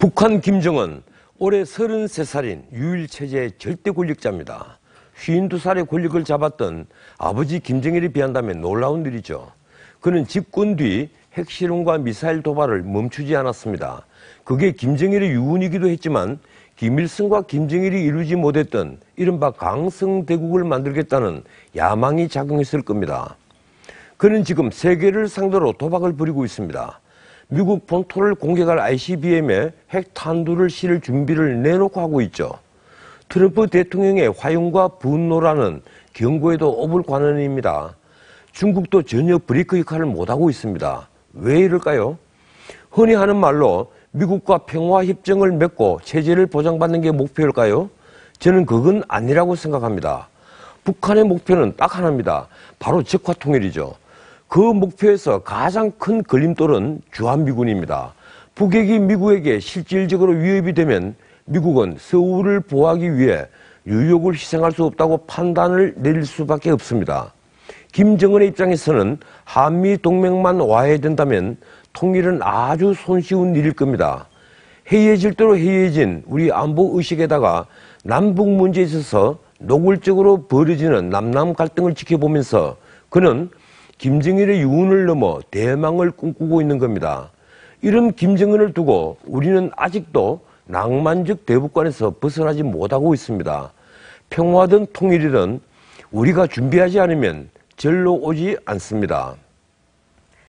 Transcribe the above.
북한 김정은 올해 33살인 유일체제의 절대 권력자입니다. 52살의 권력을 잡았던 아버지 김정일에 비한다면 놀라운 일이죠. 그는 집권 뒤 핵실험과 미사일 도발을 멈추지 않았습니다. 그게 김정일의 유운이기도 했지만 김일성과 김정일이 이루지 못했던 이른바 강성대국을 만들겠다는 야망이 작용했을 겁니다. 그는 지금 세계를 상대로 도박을 부리고 있습니다. 미국 본토를 공격할 ICBM에 핵탄두를 실을 준비를 내놓고 하고 있죠. 트럼프 대통령의 화용과 분노라는 경고에도 업을 관원입니다. 중국도 전혀 브레이크 역할을 못하고 있습니다. 왜 이럴까요? 흔히 하는 말로 미국과 평화협정을 맺고 체제를 보장받는 게 목표일까요? 저는 그건 아니라고 생각합니다. 북한의 목표는 딱 하나입니다. 바로 적화통일이죠. 그 목표에서 가장 큰 걸림돌은 주한미군입니다. 북핵이 미국에게 실질적으로 위협이 되면 미국은 서울을 보호하기 위해 뉴욕을 희생할 수 없다고 판단을 내릴 수밖에 없습니다. 김정은의 입장에서는 한미 동맹만 와해된다면 통일은 아주 손쉬운 일일 겁니다. 해이해질대로 해이해진 우리 안보 의식에다가 남북 문제에 있어서 노골적으로 벌어지는 남남 갈등을 지켜보면서 그는 김정일의 유언을 넘어 대망을 꿈꾸고 있는 겁니다. 이런 김정은을 두고 우리는 아직도 낭만적 대북관에서 벗어나지 못하고 있습니다. 평화든 통일이든 우리가 준비하지 않으면 절로 오지 않습니다.